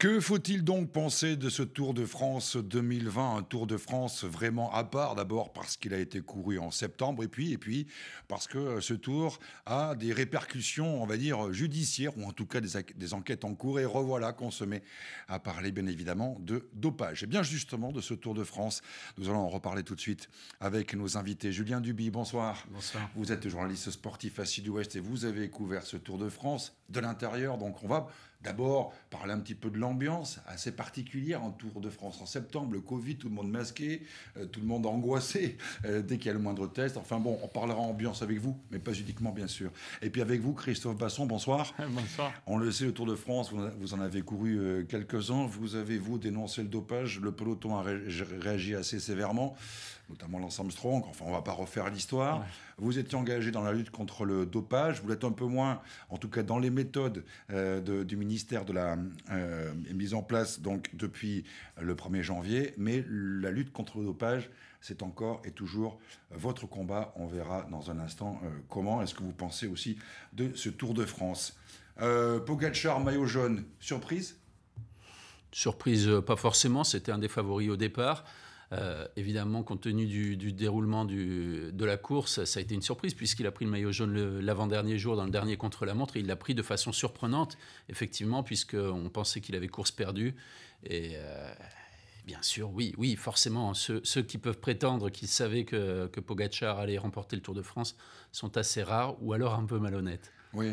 Que faut-il donc penser de ce Tour de France 2020 Un Tour de France vraiment à part, d'abord parce qu'il a été couru en septembre, et puis, et puis parce que ce Tour a des répercussions, on va dire, judiciaires, ou en tout cas des, enquêtes en cours, et revoilà qu'on se met à parler, bien évidemment, de dopage. Et bien justement, de ce Tour de France, nous allons en reparler tout de suite avec nos invités. Julien Duby, bonsoir. Bonsoir. Vous êtes journaliste sportif à Sud-Ouest, et vous avez couvert ce Tour de France de l'intérieur, donc on va D'abord, parler un petit peu de l'ambiance assez particulière en Tour de France en septembre, le Covid, tout le monde masqué, euh, tout le monde angoissé euh, dès qu'il y a le moindre test. Enfin bon, on parlera ambiance avec vous, mais pas uniquement bien sûr. Et puis avec vous, Christophe Basson, bonsoir. bonsoir. On le sait, le Tour de France, vous en avez couru euh, quelques-uns. Vous avez, vous, dénoncé le dopage. Le peloton a réagi assez sévèrement notamment l'ensemble Strong. enfin on va pas refaire l'histoire. Vous étiez engagé dans la lutte contre le dopage, vous l'êtes un peu moins, en tout cas dans les méthodes euh, du ministère de la euh, mise en place donc depuis le 1er janvier, mais la lutte contre le dopage, c'est encore et toujours votre combat. On verra dans un instant euh, comment. Est-ce que vous pensez aussi de ce Tour de France Pogachar, maillot jaune, surprise Surprise, pas forcément, c'était un des favoris au départ. Euh, évidemment, compte tenu du, déroulement de la course, ça a été une surprise puisqu'il a pris le maillot jaune l'avant-dernier jour dans le dernier contre-la-montre. Il l'a pris de façon surprenante, effectivement, puisqu'on pensait qu'il avait course perdue. Et euh, bien sûr, oui, oui, forcément, ceux, qui peuvent prétendre qu'ils savaient que, que allait remporter le Tour de France sont assez rares ou alors un peu malhonnêtes. Oui,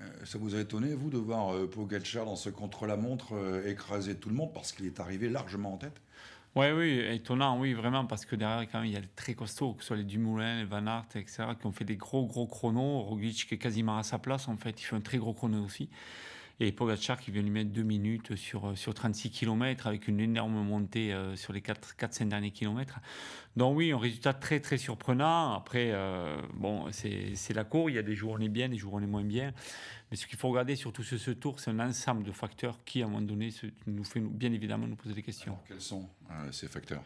euh, ça vous a étonné, vous, de voir Pogacar dans ce contre-la-montre écraser tout le monde parce qu'il est arrivé largement en tête oui, oui, étonnant, oui, vraiment, parce que derrière, quand même, il y a très costaud, que ce soit les Dumoulin, les Van Aert, etc., qui ont fait des gros, gros chronos. Roglic, qui est quasiment à sa place, en fait, il fait un très gros chrono aussi. Et Pogacar qui vient lui mettre 2 minutes sur, euh, sur 36 km avec une énorme montée euh, sur les 4-5 derniers kilomètres. Donc oui, un résultat très très surprenant. Après, euh, bon, c'est la cour, il y a des jours où on est bien, des jours où on est moins bien. Mais ce qu'il faut regarder surtout sur ce tour, c'est un ensemble de facteurs qui, à un moment donné, nous fait bien évidemment nous poser des questions. Alors, quels sont ces facteurs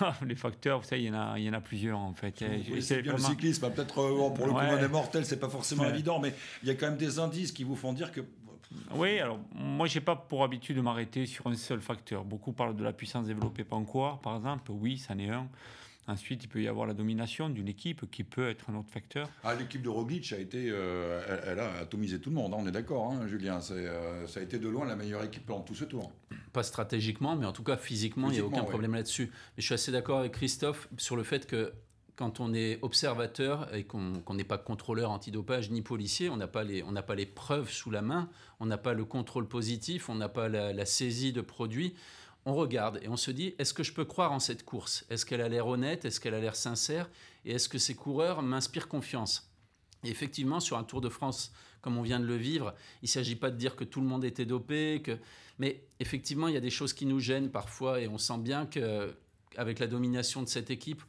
les facteurs, vous savez, il y, en a, il y en a plusieurs en fait. c'est bien le cyclisme. Peut-être pour le ouais. des on est mortel, c'est pas forcément évident, mais il y a quand même des indices qui vous font dire que oui, alors moi, je n'ai pas pour habitude de m'arrêter sur un seul facteur. Beaucoup parlent de la puissance développée par un par exemple. Oui, ça en est un. Ensuite, il peut y avoir la domination d'une équipe qui peut être un autre facteur. Ah, l'équipe de Roglic a été, euh, elle, a atomisé tout le monde. Hein, on est d'accord, hein, Julien. Euh, ça a été de loin la meilleure équipe pendant tout ce tour. Pas stratégiquement, mais en tout cas physiquement, il n'y a aucun problème là-dessus. Mais je suis assez d'accord avec Christophe sur le fait que quand on est observateur et qu'on n'est pas contrôleur antidopage ni policier, on n'a pas, les, pas les preuves sous la main, on n'a pas le contrôle positif, on n'a pas la, saisie de produits. On regarde et on se dit, est-ce que je peux croire en cette course Est-ce qu'elle a l'air honnête Est-ce qu'elle a l'air sincère Et est-ce que ces coureurs m'inspirent confiance et effectivement, sur un Tour de France, comme on vient de le vivre, il ne s'agit pas de dire que tout le monde était dopé, que... mais effectivement, il y a des choses qui nous gênent parfois et on sent bien que avec la domination de cette équipe,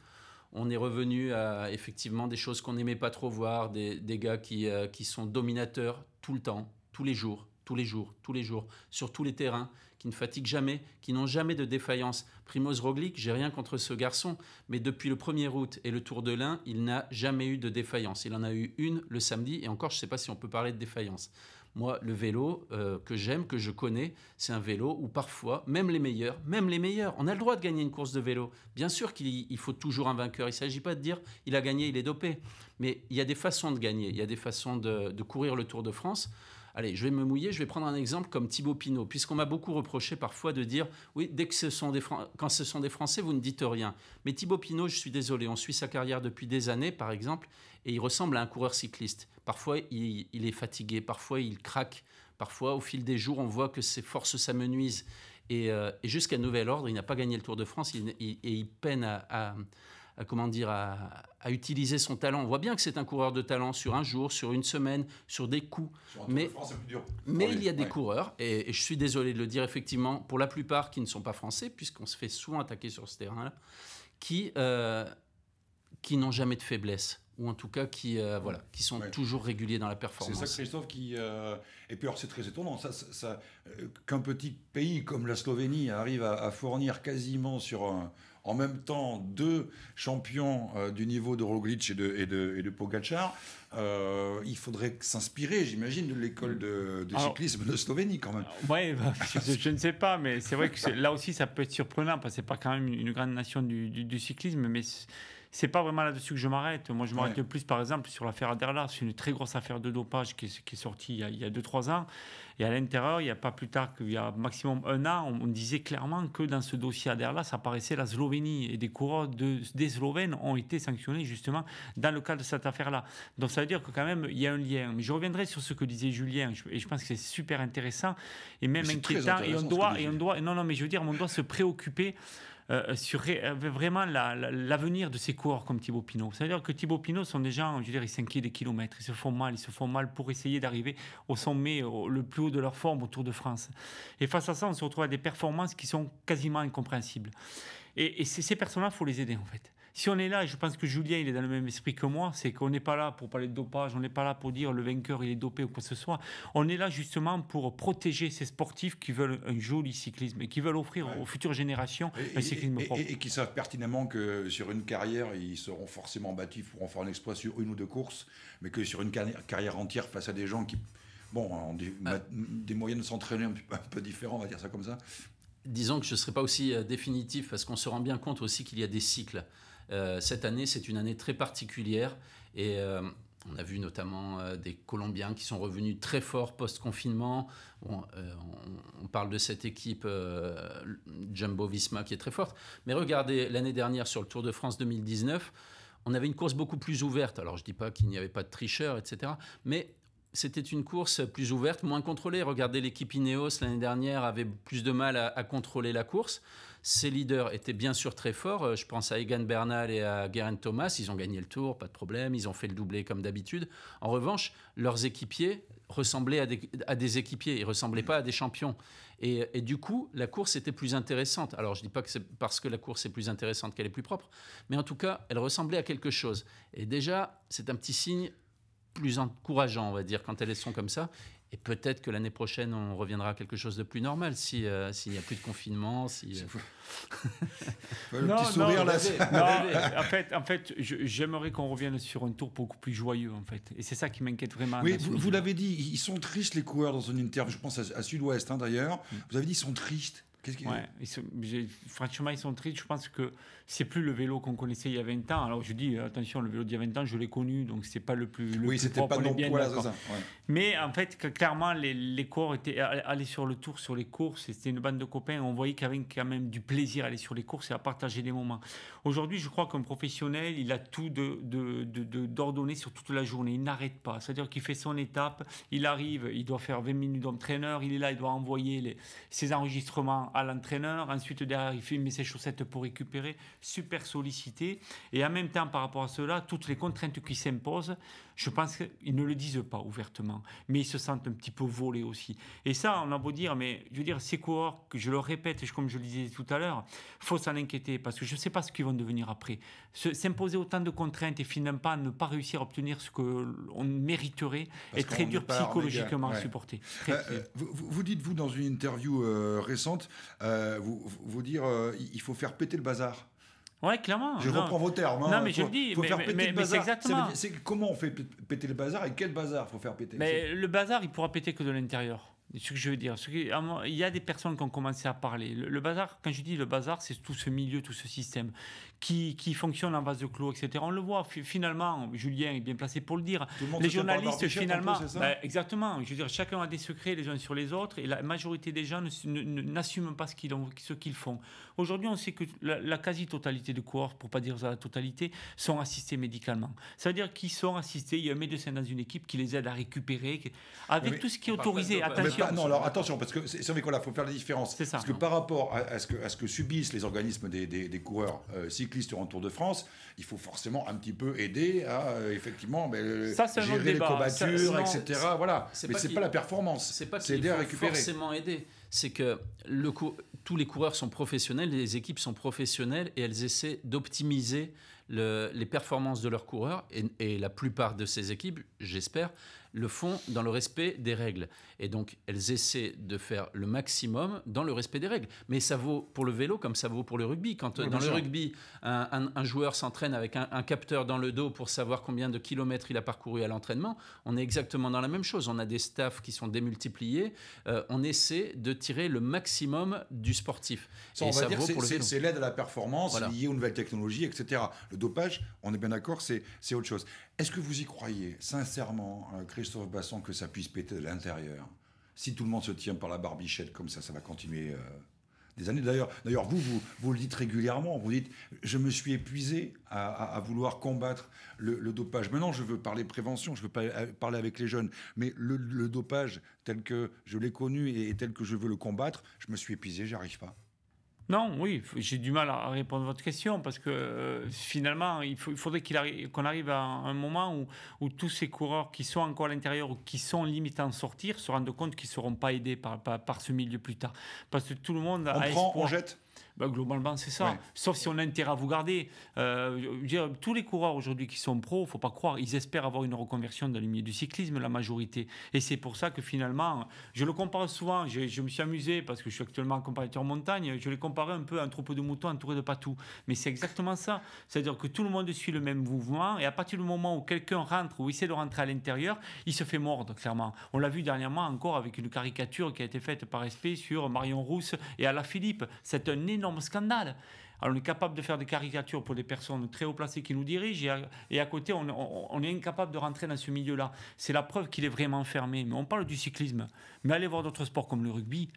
on est revenu à effectivement des choses qu'on n'aimait pas trop voir, des, gars qui, euh, qui sont dominateurs tout le temps, tous les jours, tous les jours, tous les jours, sur tous les terrains, qui ne fatiguent jamais, qui n'ont jamais de défaillance. Primoz Roglic, j'ai rien contre ce garçon, mais depuis le 1er août et le Tour de l'Ain, il n'a jamais eu de défaillance. Il en a eu une le samedi, et encore, je ne sais pas si on peut parler de défaillance. Moi, le vélo euh, que j'aime, que je connais, c'est un vélo où parfois, même les meilleurs, même les meilleurs, on a le droit de gagner une course de vélo. Bien sûr qu'il faut toujours un vainqueur. Il ne s'agit pas de dire il a gagné, il est dopé. Mais il y a des façons de gagner. Il y a des façons de courir le Tour de France Allez, je vais me mouiller, je vais prendre un exemple comme Thibaut Pinot, puisqu'on m'a beaucoup reproché parfois de dire oui, dès que ce sont des quand ce sont des Français, vous ne dites rien. Mais Thibaut Pinot, je suis désolé, on suit sa carrière depuis des années, par exemple, et il ressemble à un coureur cycliste. Parfois, il, est fatigué, parfois, il craque. Parfois, au fil des jours, on voit que ses forces s'amenuisent. Et, euh, jusqu'à nouvel ordre, il n'a pas gagné le Tour de France et il peine à à, comment dire, à, utiliser son talent. On voit bien que c'est un coureur de talent sur un jour, sur une semaine, sur des coups. mais, il y a des coureurs, et, je suis désolé de le dire effectivement, pour la plupart qui ne sont pas français, puisqu'on se fait souvent attaquer sur ce terrain-là, qui, euh, qui n'ont jamais de faiblesse ou en tout cas qui, euh, voilà, qui sont toujours réguliers dans la performance. C'est ça, Christophe, qui... Euh, et puis alors c'est très étonnant, ça, ça, qu'un petit pays comme la Slovénie arrive à, à fournir quasiment sur un, en même temps deux champions euh, du niveau de Roglic et de, et de, et de Pogacar, euh, il faudrait s'inspirer, j'imagine, de l'école de, cyclisme de Slovénie quand même. Oui, bah, je, ne sais pas, mais c'est vrai que là aussi ça peut être surprenant parce que c'est pas quand même une grande nation du, du cyclisme, mais c'est pas vraiment là-dessus que je m'arrête. Moi, je m'arrête de plus, par exemple, sur l'affaire Aderla. C'est une très grosse affaire de dopage qui est, qui est sortie il y a 2-3 ans. Et à l'intérieur, il n'y a pas plus tard qu'il y a maximum un an, on, disait clairement que dans ce dossier Aderla, ça paraissait la Slovénie. Et des coureurs de, des Slovènes ont été sanctionnés, justement, dans le cadre de cette affaire-là. Donc, ça veut dire que quand même, il y a un lien. Mais je reviendrai sur ce que disait Julien. Et je pense que c'est super intéressant et même inquiétant. Et on, doit, et on doit, non, non, mais je veux dire, on doit se préoccuper euh, euh, sur euh, vraiment l'avenir de ces coureurs comme Thibaut Pinot. C'est-à-dire que Thibaut Pinot sont des gens, je veux dire, ils s'inquiètent des kilomètres, ils se font mal, ils se font mal pour essayer d'arriver au sommet, le plus haut de leur forme au Tour de France. Et face à ça, on se retrouve à des performances qui sont quasiment incompréhensibles. Et, ces personnes-là, il faut les aider en fait si on est là, et je pense que Julien, il est dans le même esprit que moi, c'est qu'on n'est pas là pour parler de dopage, on n'est pas là pour dire le vainqueur, il est dopé ou quoi que ce soit. On est là justement pour protéger ces sportifs qui veulent un joli cyclisme et qui veulent offrir aux futures générations un cyclisme propre. Et, qui savent pertinemment que sur une carrière, ils seront forcément battus, pour pourront faire un exploit sur une ou deux courses, mais que sur une carrière entière face à des gens qui... Bon, ont des, ah. moyens de s'entraîner un, un peu différents, on va dire ça comme ça, disons que je ne serais pas aussi euh, définitif parce qu'on se rend bien compte aussi qu'il y a des cycles. Euh, cette année, c'est une année très particulière et euh, on a vu notamment euh, des Colombiens qui sont revenus très forts post-confinement. on, parle de cette équipe Jumbo Visma qui est très forte. Mais regardez, l'année dernière sur le Tour de France 2019, on avait une course beaucoup plus ouverte. Alors je ne dis pas qu'il n'y avait pas de tricheurs, etc. Mais c'était une course plus ouverte, moins contrôlée. Regardez l'équipe Ineos l'année dernière avait plus de mal à, contrôler la course. Ses leaders étaient bien sûr très forts. Euh, je pense à Egan Bernal et à Geraint Thomas. Ils ont gagné le tour, pas de problème. Ils ont fait le doublé comme d'habitude. En revanche, leurs équipiers ressemblaient à des, équipiers. Ils ressemblaient pas à des champions. Et, et, du coup, la course était plus intéressante. Alors, je dis pas que c'est parce que la course est plus intéressante qu'elle est plus propre, mais en tout cas, elle ressemblait à quelque chose. Et déjà, c'est un petit signe plus encourageant, on va dire, quand elles sont comme ça. Et peut-être que l'année prochaine, on reviendra à quelque chose de plus normal, euh, s'il n'y a plus de confinement. Si, euh, petit sourire, là, en fait, en fait j'aimerais qu'on revienne sur un tour beaucoup plus joyeux, en fait. Et c'est ça qui m'inquiète vraiment. Oui, vous, l'avez dit, ils sont tristes, les coureurs, dans une terre, je pense à, Sud-Ouest, hein, d'ailleurs. Mm. Vous avez dit, ils sont tristes. Qu'est-ce franchement, ils sont tristes. Je pense que c'est plus le vélo qu'on connaissait il y a 20 ans. Alors je dis attention, le vélo d'il y a 20 ans, je l'ai connu, donc c'est pas le plus le oui, c'était pas non plus Mais en fait, clairement, les, les, corps étaient allés sur le tour, sur les courses. C'était une bande de copains. On voyait qu'il y avait quand même du plaisir à aller sur les courses et à partager des moments. Aujourd'hui, je crois qu'un professionnel, il a tout de, de, d'ordonner sur toute la journée. Il n'arrête pas. C'est-à-dire qu'il fait son étape, il arrive, il doit faire 20 minutes d'entraîneur, il est là, il doit envoyer les, ses enregistrements à l'entraîneur. Ensuite, derrière, il fait ses chaussettes pour récupérer super sollicité. Et en même temps, par rapport à cela, toutes les contraintes qui s'imposent, je pense qu'ils ne le disent pas ouvertement, mais ils se sentent un petit peu volés aussi. Et ça, on a beau dire, mais je veux dire, ces quoi je le répète, comme je le disais tout à l'heure, faut s'en inquiéter parce que je ne sais pas ce qu'ils vont devenir après. S'imposer autant de contraintes et finalement pas, ne pas réussir à obtenir ce qu'on mériterait est très dur psychologiquement à supporter. Euh, vous, dites, vous, dans une interview euh, récente, euh, vous dire il faut faire péter le bazar. Ouais, clairement. Je reprends vos termes. Hein. Non, mais faut, je le dis. Faut faire péter le bazar. exactement. C'est comment on fait péter le bazar et quel bazar faut faire péter Mais le bazar, il pourra péter que de l'intérieur ce que je veux dire, il y a des personnes qui ont commencé à parler. Le, bazar, quand je dis le bazar, c'est tout ce milieu, tout ce système qui, qui fonctionne en base de clos, etc. On le voit finalement, Julien est bien placé pour le dire. les journalistes, finalement, ben, exactement. Je veux dire, chacun a des secrets les uns sur les autres et la majorité des gens n'assument pas ce qu'ils font. Aujourd'hui, on sait que la, quasi-totalité de cohortes, pour pas dire la totalité, sont assistés médicalement. C'est-à-dire qu'ils sont assistés, il y a un médecin dans une équipe qui les aide à récupérer avec tout ce qui est autorisé. Euh, attention non, alors attention, parce que c'est vrai qu'on là, faut faire la différence. parce que hein. par rapport à, ce que, à, ce que, subissent les organismes des, coureurs euh, cyclistes en Tour de France, il faut forcément un petit peu aider à euh, effectivement mais, euh, gérer les débat. Hein. etc. Voilà. Mais c'est pas la performance. C'est pas aider à récupérer. Forcément aider. C'est que le tous les coureurs sont professionnels, les équipes sont professionnelles et elles essaient d'optimiser le, les performances de leurs coureurs et la plupart de ces équipes, j'espère, le font dans le respect des règles. Et donc, elles essaient de faire le maximum dans le respect des règles. Mais ça vaut pour le vélo comme ça vaut pour le rugby. Quand dans le rugby, un, joueur s'entraîne avec un, capteur dans le dos pour savoir combien de kilomètres il a parcouru à l'entraînement, on est exactement dans la même chose. On a des staffs qui sont démultipliés. Euh, on essaie de tirer le maximum du sportif. Et ça vaut pour le C'est l'aide à la performance liée aux nouvelles technologies, etc. Le dopage, on est bien d'accord, c'est autre chose. Est-ce que vous y croyez sincèrement, euh, Christian Christophe Basson que ça puisse péter de l'intérieur. Si tout le monde se tient par la barbichette comme ça, ça va continuer euh, des années. D'ailleurs, d'ailleurs, vous, vous, le dites régulièrement. Vous dites, je me suis épuisé à, vouloir combattre le, dopage. Maintenant, je veux parler prévention, je veux euh, parler avec les jeunes. Mais le, dopage tel que je l'ai connu et tel que je veux le combattre, je me suis épuisé, j'arrive pas. Non, oui, j'ai du mal à répondre à votre question parce que euh, finalement, il, faudrait qu'on arrive à un moment où, tous ces coureurs qui sont encore à l'intérieur ou qui sont limités à en sortir se rendent compte qu'ils ne seront pas aidés par, ce milieu plus tard. Parce que tout le monde a. espoir. Ben, globalement, c'est ça. Sauf si on a intérêt à vous garder. Euh, tous les coureurs aujourd'hui qui sont pros, faut pas croire, ils espèrent avoir une reconversion dans le milieu du cyclisme, la majorité. Et c'est pour ça que finalement, je le compare souvent, je, me suis amusé parce que je suis actuellement comparateur montagne, je les comparé un peu à un troupeau de moutons entouré de patous. Mais c'est exactement ça. C'est-à-dire que tout le monde suit le même mouvement et à partir du moment où quelqu'un rentre ou essaie de rentrer à l'intérieur, il se fait mordre, clairement. On l'a vu dernièrement encore avec une caricature qui a été faite par SP sur Marion Rousse et Alaphilippe, Philippe. C'est un énorme scandale. Alors on est capable de faire des caricatures pour des personnes très haut placées qui nous dirigent et à, côté on, est incapable de rentrer dans ce milieu-là. C'est la preuve qu'il est vraiment fermé. Mais on parle du cyclisme. Mais allez voir d'autres sports comme le rugby,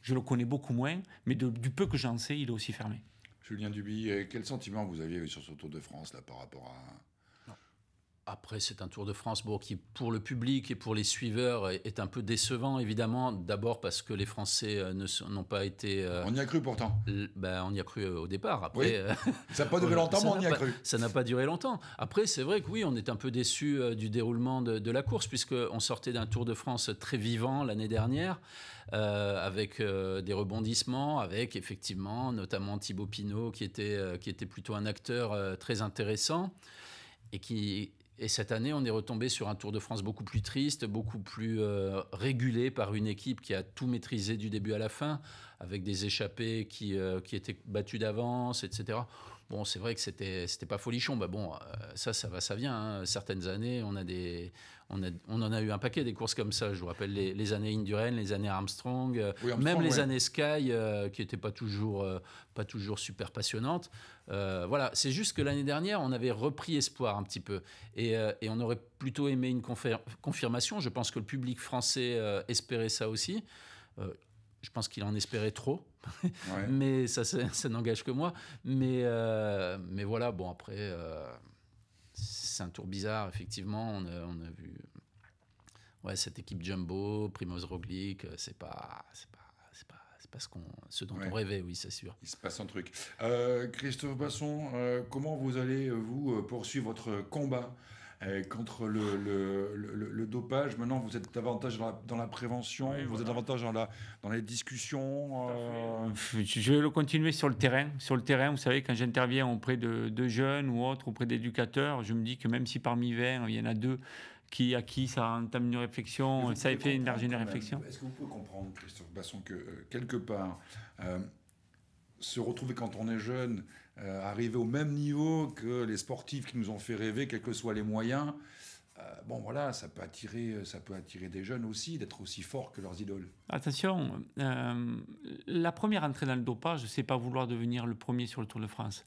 je le connais beaucoup moins, mais du peu que j'en sais, il est aussi fermé. Julien Duby, euh, quel sentiment vous aviez sur ce Tour de France là, par rapport à après, c'est un Tour de France qui, pour le public et pour les suiveurs, est un peu décevant, évidemment. D'abord parce que les Français euh, n'ont pas été. Euh, on y a cru pourtant. Ben, on y a cru euh, au départ. Après, Ça n'a pas duré longtemps, mais on y a cru. Ça n'a pas duré longtemps. Après, c'est vrai que oui, on est un peu déçu du déroulement de, la course, puisqu'on sortait d'un Tour de France très vivant l'année dernière, avec des rebondissements, avec effectivement notamment Thibaut Pinot, qui était, qui était plutôt un acteur très intéressant et qui et cette année, on est retombé sur un Tour de France beaucoup plus triste, beaucoup plus euh, régulé par une équipe qui a tout maîtrisé du début à la fin, avec des échappés qui, euh, qui étaient battus d'avance, etc. Bon, c'est vrai que c'était c'était pas folichon. Bah bon, euh, ça, ça va, ça vient. Hein. Certaines années, on a des, on on en a eu un paquet des courses comme ça. Je vous rappelle les, années Indurain, les années Armstrong, même les années Sky, qui n'étaient pas toujours pas toujours super passionnantes. Euh, voilà, c'est juste que l'année dernière, on avait repris espoir un petit peu. Et, euh, on aurait plutôt aimé une confirmation. Je pense que le public français euh, espérait ça aussi. je pense qu'il en espérait trop. mais ça, n'engage que moi. Mais, voilà, bon, après, c'est un tour bizarre, effectivement. On a, vu cette équipe Jumbo, Primoz Roglic, c'est pas ce, qu'on, ce dont on rêvait, oui, c'est sûr. Il se passe un truc. Euh, Christophe Basson, euh, comment vous allez, vous, euh, poursuivre votre combat contre le, dopage. Maintenant, vous êtes davantage dans la, prévention, vous êtes davantage dans, la, dans les discussions. Je vais le continuer sur le terrain. Sur le terrain, vous savez, quand j'interviens auprès de, de, jeunes ou autres, auprès d'éducateurs, je me dis que même si parmi 20, il y en a deux qui, à qui ça entame une réflexion, ça a fait une une réflexion. Est-ce que vous pouvez comprendre, Christophe Basson, que euh, quelque part, euh, se retrouver quand on est jeune, euh, arriver au même niveau que les sportifs qui nous ont fait rêver, quels que soient les moyens, bon voilà, ça peut attirer, ça peut attirer des jeunes aussi d'être aussi forts que leurs idoles. Attention, la première entrée dans le dopage, c'est pas vouloir devenir le premier sur le Tour de France.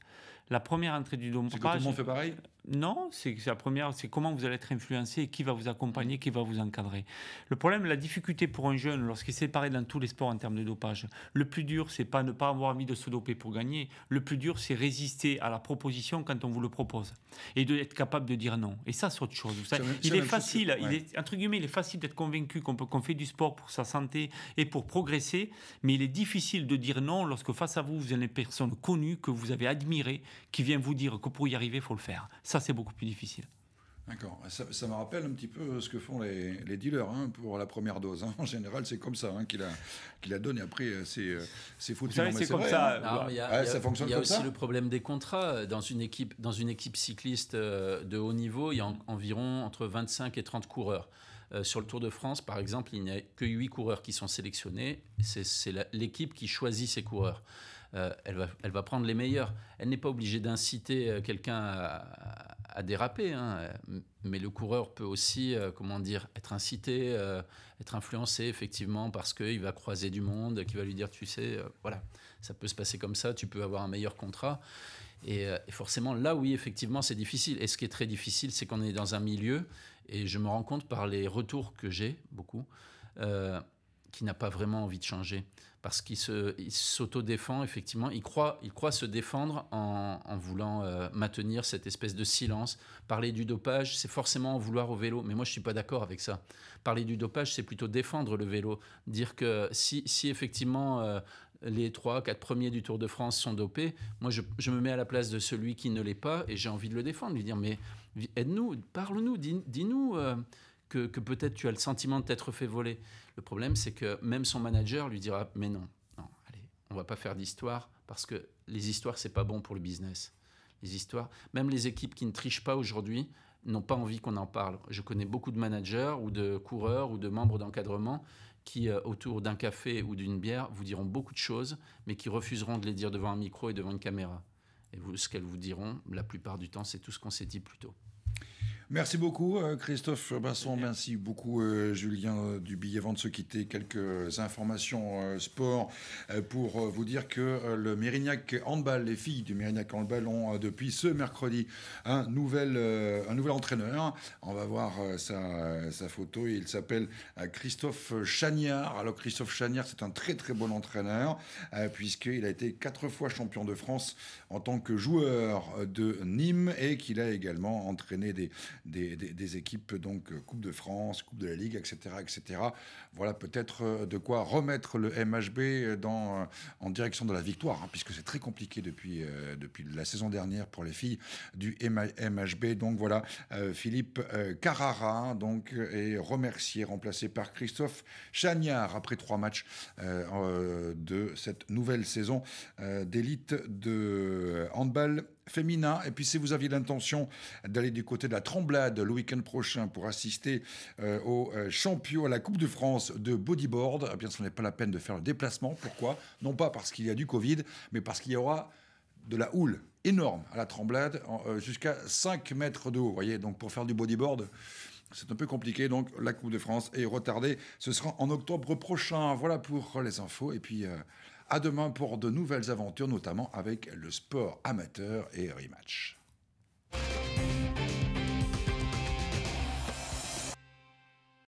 La première entrée du dopage. C'est que tout le monde fait pareil non, c'est la première, c'est comment vous allez être influencé qui va vous accompagner, mm. qui va vous encadrer. Le problème, la difficulté pour un jeune, lorsqu'il s'est séparé dans tous les sports en termes de dopage, le plus dur, c'est pas ne pas avoir envie de se doper pour gagner. Le plus dur, c'est résister à la proposition quand on vous le propose et d'être capable de dire non. Et ça, c'est autre chose. il est facile, il est, entre il est facile d'être convaincu qu'on qu'on fait du sport pour sa santé et pour progresser, mais il est difficile de dire non lorsque face à vous, vous avez une personne connue que vous avez admirée qui vient vous dire que pour y arriver, il faut le faire c'est beaucoup plus difficile. D'accord. Ça, me rappelle un petit peu ce que font les, dealers hein, pour la première dose. Hein. En général, c'est comme ça hein, qu'il la, donnent. donne et après, euh, c'est euh, foutu. c'est comme ça. Hein. y a, ça Il y a aussi le problème des contrats. Euh, dans une équipe, dans une équipe cycliste de haut niveau, il y a environ entre 25 et 30 coureurs. sur le Tour de France, par exemple, il n'y a que 8 coureurs qui sont sélectionnés. C'est l'équipe qui choisit ses coureurs. Euh, elle, va, prendre les meilleurs. Elle n'est pas obligée d'inciter euh, quelqu'un à, déraper, hein. mais le coureur peut aussi, euh, comment dire, être incité, être influencé effectivement parce qu'il va croiser du monde, qui va lui dire, tu sais, voilà, ça peut se passer comme ça, tu peux avoir un meilleur contrat. Et, et forcément, là, oui, effectivement, c'est difficile. Et ce qui est très difficile, c'est qu'on est dans un milieu, et je me rends compte par les retours que j'ai, beaucoup, qui n'a pas vraiment envie de changer parce qu'il s'autodéfend, effectivement, il croit, il croit se défendre en, voulant euh, maintenir cette espèce de silence. Parler du dopage, c'est forcément en vouloir au vélo, mais moi je ne suis pas d'accord avec ça. Parler du dopage, c'est plutôt défendre le vélo, dire que si, effectivement euh, les trois, quatre premiers du Tour de France sont dopés, moi je, me mets à la place de celui qui ne l'est pas et j'ai envie de le défendre, lui dire mais aide-nous, parle-nous, dis-nous. dis euh, nous que, peut-être tu as le sentiment de t'être fait voler. Le problème, c'est que même son manager lui dira Mais non, non, allez, on va pas faire d'histoire parce que les histoires, c'est pas bon pour le business. Les histoires, même les équipes qui ne trichent pas aujourd'hui n'ont pas envie qu'on en parle. Je connais beaucoup de managers ou de coureurs ou de membres d'encadrement qui, euh, autour d'un café ou d'une bière, vous diront beaucoup de choses, mais qui refuseront de les dire devant un micro et devant une caméra. Et ce qu'elles vous diront, la plupart du temps, c'est tout ce qu'on s'est dit plus tôt. Merci beaucoup euh, Christophe Basson, merci beaucoup euh, Julien euh, Duby. Avant de se quitter, quelques informations sport pour vous dire que le Mérignac Handball, les filles du Mérignac Handball ont depuis ce mercredi un nouvel, un nouvel entraîneur. On va voir sa, photo, il s'appelle Christophe Chagnard. Alors Christophe Chagnard, c'est un très très bon entraîneur puisqu'il a été quatre fois champion de France en tant que joueur de Nîmes et qu'il a également entraîné des des, équipes donc Coupe de France, Coupe de la Ligue, etc., etc. Voilà peut-être euh, de quoi remettre le MHB euh, dans, euh, en direction de la victoire, hein, puisque c'est très compliqué depuis, depuis la saison dernière pour les filles du MHB. Donc voilà, Philippe Carrara hein, donc est remercié, remplacé par Christophe Chagnard après trois matchs de cette nouvelle saison d'élite de handball féminin. Et puis si vous aviez l'intention d'aller du côté de la Tremblade le week-end prochain pour assister euh, aux euh, champions à la Coupe de France de bodyboard, eh bien ce n'est pas la peine de faire le déplacement. Pourquoi Non pas parce qu'il y a du Covid, mais parce qu'il y aura de la houle énorme à la Tremblade, euh, jusqu'à 5 mètres de haut. voyez, donc pour faire du bodyboard, c'est un peu compliqué. Donc la Coupe de France est retardée. Ce sera en octobre prochain. Voilà pour les infos. Et puis... À demain pour de nouvelles aventures, notamment avec le sport amateur et rematch.